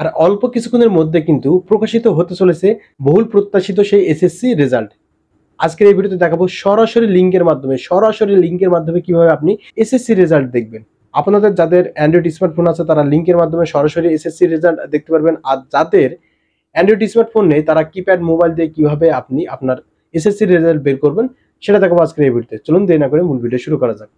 আর অল্প কিছুক্ষণের মধ্যে কিন্তু প্রকাশিত হতে চলেছে বহুল প্রত্যাশিত সেই এসএসসি রেজাল্ট আজকের এই ভিডিওতে দেখাবো সরাসরি লিঙ্কের মাধ্যমে সরাসরি লিঙ্কের মাধ্যমে কিভাবে আপনি এসএসসি রেজাল্ট দেখবেন আপনাদের যাদের অ্যান্ড্রয়েড স্মার্টফোন আছে তারা লিঙ্কের মাধ্যমে সরাসরি এসএসসি রেজাল্ট দেখতে পারবেন আর যাদের অ্যান্ড্রয়েড স্মার্টফোন নেই তারা কিপ্যাড মোবাইল দিয়ে কিভাবে আপনি আপনার এসএসসি রেজাল্ট বের করবেন সেটা দেখাবো আজকের এই ভিডিওতে চলুন দেরি না করে মূল ভিডিও শুরু করা যাক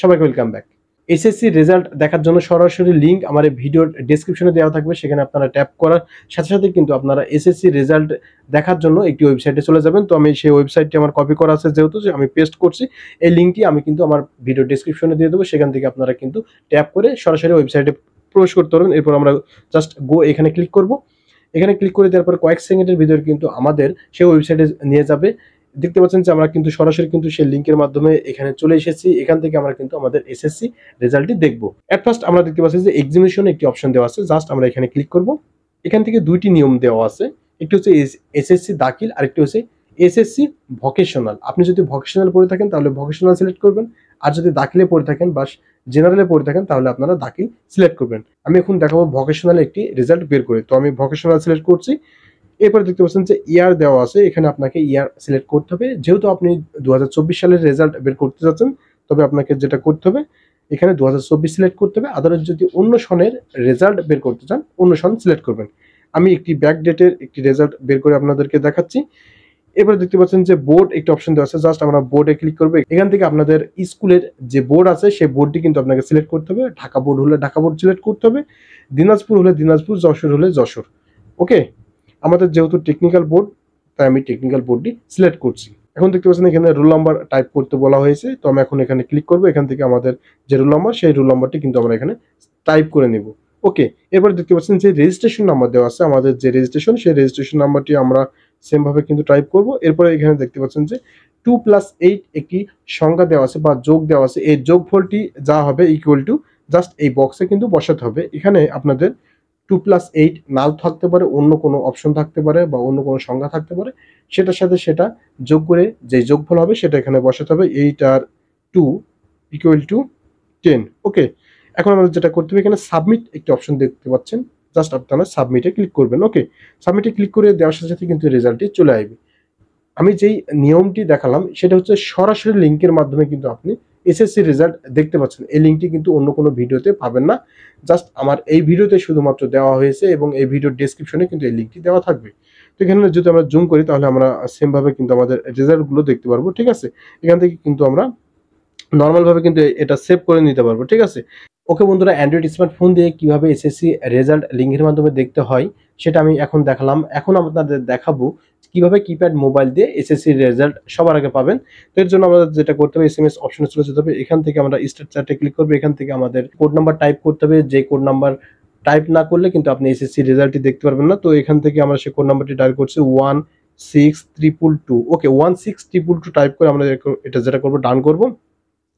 সবাইকে ওয়েলকাম ব্যাক এসএসসি রেজাল্ট দেখার জন্য সরাসরি লিঙ্ক আমার এই ভিডিওর ডিসক্রিপশনে দেওয়া থাকবে সেখানে আপনারা ট্যাপ করার সাথে সাথে কিন্তু আপনারা এসএসসি রেজাল্ট দেখার জন্য একটি ওয়েবসাইটে চলে যাবেন তো আমি সেই ওয়েবসাইটটি আমার কপি করা আছে যেহেতু আমি পেস্ট করছি এই লিঙ্কটি আমি কিন্তু আমার ভিডিও ডিসক্রিপশনে দিয়ে দেবো সেখান থেকে আপনারা কিন্তু ট্যাপ করে সরাসরি ওয়েবসাইটে প্রবেশ করতে পারবেন এরপর আমরা জাস্ট গো এখানে ক্লিক করব এখানে ক্লিক করে দেওয়ার পর কয়েক সেকেন্ডের ভিতরে কিন্তু আমাদের সেই ওয়েবসাইটে নিয়ে যাবে দেখতে পাচ্ছেন যে আমরা কিন্তু সরাসরি কিন্তু সেই লিঙ্কের মাধ্যমে এখানে চলে এসেছি এখান থেকে আমরা কিন্তু আমাদের এসএসসি রেজাল্টটি দেখব অ্যাট ফার্স্ট আমরা দেখতে পাচ্ছি যে এক্সিবিশনে একটি অপশন দেওয়া আছে জাস্ট আমরা এখানে ক্লিক করব এখান থেকে দুইটি নিয়ম দেওয়া আছে একটি হচ্ছে এসএসসি দাখিল আর একটি হচ্ছে এসএসসি ভকেশনাল আপনি যদি ভকেশনাল পড়ে থাকেন তাহলে ভকেশনাল সিলেক্ট করবেন আর যদি দাখিলে পড়ে থাকেন বা জেনারেলে পড়ে থাকেন তাহলে আপনারা দাখিল সিলেক্ট করবেন আমি এখন দেখাবো ভকেশনাল একটি রেজাল্ট বের করে তো আমি ভকেশনাল সিলেক্ট করছি এরপরে দেখতে পাচ্ছেন যে ইয়ার দেওয়া আছে এখানে আপনাকে ইয়ার সিলেক্ট করতে হবে যেহেতু আপনি দু সালের রেজাল্ট বের করতে চাচ্ছেন তবে আপনাকে যেটা করতে হবে এখানে দু সিলেক্ট করতে হবে আদারস যদি অন্য সনের রেজাল্ট বের করতে চান অন্য সন সিলেক্ট করবেন আমি একটি ব্যাক ডেটের একটি রেজাল্ট বের করে আপনাদেরকে দেখাচ্ছি এবার দেখতে পাচ্ছেন যে বোর্ড একটি অপশন দেওয়া আছে জাস্ট আমরা বোর্ডে ক্লিক করবো এখান থেকে আপনাদের স্কুলের যে বোর্ড আছে সেই বোর্ডটি কিন্তু আপনাকে সিলেক্ট করতে হবে ঢাকা বোর্ড হলে ঢাকা বোর্ড সিলেক্ট করতে হবে দিনাজপুর হলে দিনাজপুর যশোর হলে যশোর ওকে আমাদের যেহেতু টেকনিক্যাল বোর্ড তাই আমি টেকনিক্যাল বোর্ডটি সিলেক্ট করছি এখন দেখতে পাচ্ছেন এখানে রোল নাম্বার টাইপ করতে বলা হয়েছে তো আমি এখন এখানে ক্লিক করবো এখান থেকে আমাদের যে রোল নাম্বার সেই রোল নাম্বারটি কিন্তু আমরা এখানে টাইপ করে নেব ওকে এরপর দেখতে পাচ্ছেন যে রেজিস্ট্রেশন নাম্বার দেওয়া আছে আমাদের যে রেজিস্ট্রেশন সেই রেজিস্ট্রেশন নাম্বারটি আমরা সেমভাবে কিন্তু টাইপ করব এরপরে এখানে দেখতে পাচ্ছেন যে টু প্লাস এইট একটি সংখ্যা দেওয়া আছে বা যোগ দেওয়া আছে এই যোগফলটি যা হবে ইকুয়াল টু জাস্ট এই বক্সে কিন্তু বসাতে হবে এখানে আপনাদের টু প্লাস এইট নাল থাকতে পারে অন্য কোনো অপশন থাকতে পারে বা অন্য কোনো সংখ্যা থাকতে পারে সেটার সাথে সেটা যোগ করে যে যোগফল হবে সেটা এখানে বসাতে হবে এইট আর two equal to ten okay এখন আমাদের যেটা করতে হবে এখানে সাবমিট একটি অপশন দেখতে পাচ্ছেন জাস্ট আপনারা সাবমিটে ক্লিক করবেন ওকে সাবমিটে ক্লিক করে দেওয়ার সাথে সাথে কিন্তু রেজাল্টটি চলে আসবে আমি যেই নিয়মটি দেখালাম সেটা হচ্ছে সরাসরি লিঙ্কের মাধ্যমে কিন্তু আপনি এসএসসি রেজাল্ট দেখতে পাচ্ছেন এই লিঙ্কটি কিন্তু অন্য কোনো ভিডিওতে পাবেন না জাস্ট আমার এই ভিডিওতে শুধুমাত্র দেওয়া হয়েছে এবং এই ভিডিওর ডিসক্রিপশনে কিন্তু এই লিঙ্কটি দেওয়া থাকবে তো এখানে যদি আমরা জুম করি তাহলে আমরা সেমভাবে কিন্তু আমাদের রেজাল্টগুলো দেখতে পারবো ঠিক আছে এখান থেকে কিন্তু আমরা নর্মালভাবে কিন্তু এটা সেভ করে নিতে পারবো ঠিক আছে ওকে বন্ধুরা অ্যান্ড্রয়েড স্মার্টফোন দিয়ে কীভাবে এসএসসি রেজাল্ট লিঙ্কের মাধ্যমে দেখতে হয় সেটা আমি এখন দেখালাম এখন আপনাদের দেখাবো কিভাবে কিপ্যাড মোবাইল দিয়ে এসএসসি রেজাল্ট সবার আগে পাবেন তো এর জন্য আমাদের যেটা করতে হবে এস এস অপশনে চলে যেতে হবে এখান থেকে আমরা স্টার চার্টে ক্লিক করবো এখান থেকে আমাদের কোড নাম্বার টাইপ করতে হবে যে কোড নাম্বার টাইপ না করলে কিন্তু আপনি এসএসসির রেজাল্টটি দেখতে পারবেন না তো এখান থেকে আমরা সে কোড নাম্বারটি টাইপ করছি one six triple two okay one six triple two type করে আমরা এটা যেটা করবো ডান করবো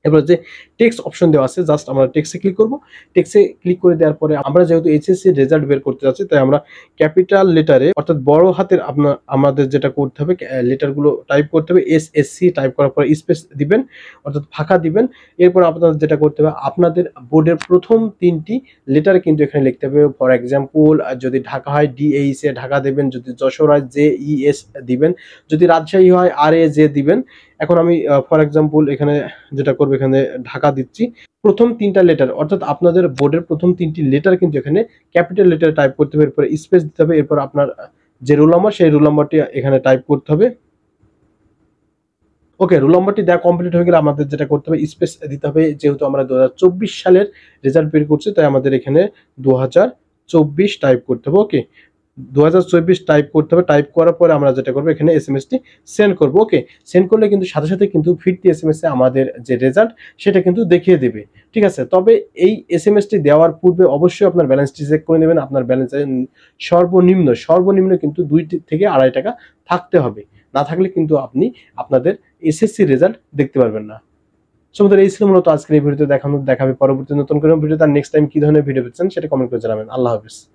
এবার যে টেক্সট অপশন দেওয়া আছে জাস্ট আমরা টেক্সে ক্লিক করব টেক্সে ক্লিক করে দেওয়ার পরে আমরা যেহেতু এইচএসসি রেজাল্ট বের করতে যাচ্ছি তাই আমরা ক্যাপিটাল লেটারে অর্থাৎ বড় হাতের আপনার আমাদের যেটা করতে হবে লেটারগুলো টাইপ করতে হবে এস টাইপ করার পরে স্পেস দিবেন অর্থাৎ ফাঁকা দিবেন এরপর আপনাদের যেটা করতে হবে আপনাদের বোর্ডের প্রথম তিনটি লেটার কিন্তু এখানে লিখতে হবে ফর এক্সাম্পল যদি ঢাকা হয় ডিএইসে ঢাকা দেবেন যদি যশোর হয় জে ইএস e দিবেন যদি রাজশাহী হয় আর এ জে দিবেন এখন আমি ফর এক্সাম্পল এখানে যেটা করবো এখানে ঢাকা দিচ্ছি প্রথম তিনটা লেটার অর্থাৎ আপনাদের বোর্ডের প্রথম তিনটি লেটার কিন্তু এখানে ক্যাপিটাল লেটার টাইপ করতে হবে এরপর স্পেস দিতে হবে এরপর আপনার যে রোল নাম্বার সেই রোল নাম্বারটি এখানে টাইপ করতে হবে ওকে রোল নাম্বারটি দেওয়া কমপ্লিট হয়ে গেলে আমাদের যেটা করতে হবে স্পেস দিতে হবে যেহেতু আমরা দু সালের রেজাল্ট বের করছি তাই আমাদের এখানে দু টাইপ করতে হবে ওকে দু টাইপ করতে হবে টাইপ করার পরে আমরা যেটা করবো এখানে এস এমএসটি সেন্ড করবো ওকে সেন্ড করলে কিন্তু সাথে সাথে কিন্তু ফিরতি এস এম এসে আমাদের যে রেজাল্ট সেটা কিন্তু দেখিয়ে দেবে ঠিক আছে তবে এই এস এম এসটি দেওয়ার পূর্বে অবশ্যই আপনার ব্যালেন্সটি চেক করে নেবেন আপনার ব্যালেন্স সর্বনিম্ন সর্বনিম্ন কিন্তু দুই থেকে আড়াই টাকা থাকতে হবে না থাকলে কিন্তু আপনি আপনাদের এসএসসি রেজাল্ট দেখতে পারবেন না সমুদ্র এই ছিল মূলত আজকের এই ভিডিওতে দেখানো দেখাবে পরবর্তী নতুন কোনো ভিডিও তার নেক্সট টাইম কী ধরনের ভিডিও পেয়েছেন সেটা কমেন্ট করে জানাবেন আল্লাহ হাফিজ